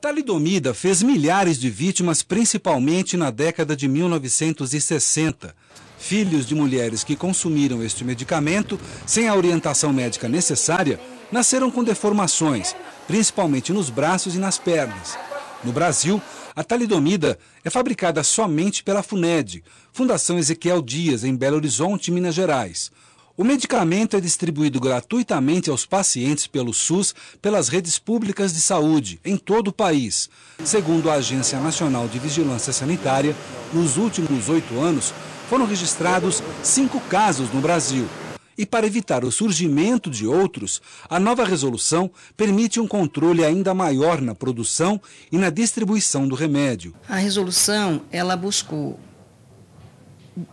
Talidomida fez milhares de vítimas, principalmente na década de 1960. Filhos de mulheres que consumiram este medicamento sem a orientação médica necessária nasceram com deformações, principalmente nos braços e nas pernas. No Brasil, a talidomida é fabricada somente pela FUNED, Fundação Ezequiel Dias, em Belo Horizonte, Minas Gerais. O medicamento é distribuído gratuitamente aos pacientes pelo SUS pelas redes públicas de saúde em todo o país. Segundo a Agência Nacional de Vigilância Sanitária, nos últimos oito anos foram registrados cinco casos no Brasil. E para evitar o surgimento de outros, a nova resolução permite um controle ainda maior na produção e na distribuição do remédio. A resolução, ela buscou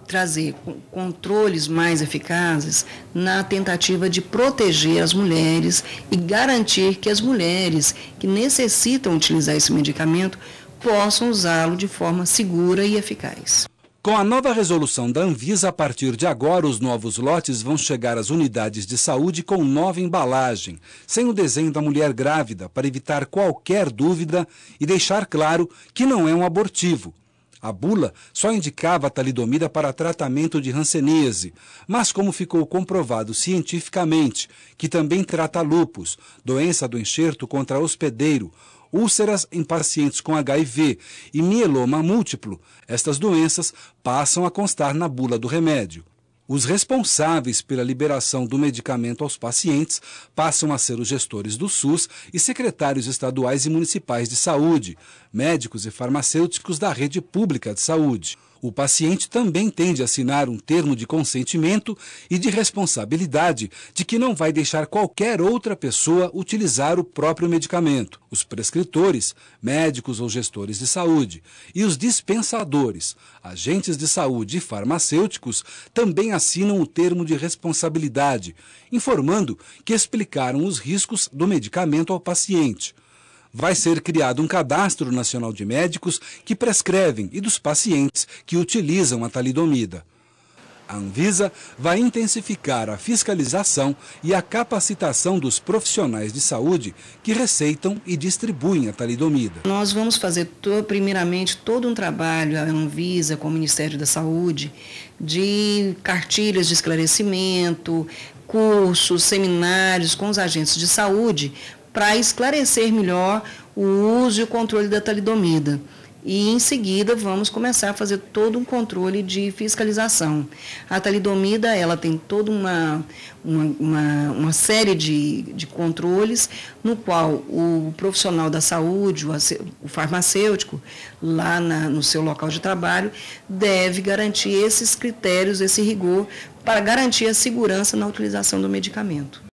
trazer controles mais eficazes na tentativa de proteger as mulheres e garantir que as mulheres que necessitam utilizar esse medicamento possam usá-lo de forma segura e eficaz. Com a nova resolução da Anvisa, a partir de agora, os novos lotes vão chegar às unidades de saúde com nova embalagem, sem o desenho da mulher grávida, para evitar qualquer dúvida e deixar claro que não é um abortivo, a bula só indicava a talidomida para tratamento de hanseníase, mas como ficou comprovado cientificamente que também trata lupus, doença do enxerto contra hospedeiro, úlceras em pacientes com HIV e mieloma múltiplo, estas doenças passam a constar na bula do remédio. Os responsáveis pela liberação do medicamento aos pacientes passam a ser os gestores do SUS e secretários estaduais e municipais de saúde, médicos e farmacêuticos da rede pública de saúde o paciente também tende a assinar um termo de consentimento e de responsabilidade de que não vai deixar qualquer outra pessoa utilizar o próprio medicamento. Os prescritores, médicos ou gestores de saúde, e os dispensadores, agentes de saúde e farmacêuticos, também assinam o termo de responsabilidade, informando que explicaram os riscos do medicamento ao paciente vai ser criado um cadastro nacional de médicos que prescrevem e dos pacientes que utilizam a talidomida. A Anvisa vai intensificar a fiscalização e a capacitação dos profissionais de saúde que receitam e distribuem a talidomida. Nós vamos fazer, primeiramente, todo um trabalho, a Anvisa, com o Ministério da Saúde, de cartilhas de esclarecimento, cursos, seminários com os agentes de saúde para esclarecer melhor o uso e o controle da talidomida. E em seguida vamos começar a fazer todo um controle de fiscalização. A talidomida ela tem toda uma, uma, uma, uma série de, de controles no qual o profissional da saúde, o, o farmacêutico, lá na, no seu local de trabalho, deve garantir esses critérios, esse rigor, para garantir a segurança na utilização do medicamento.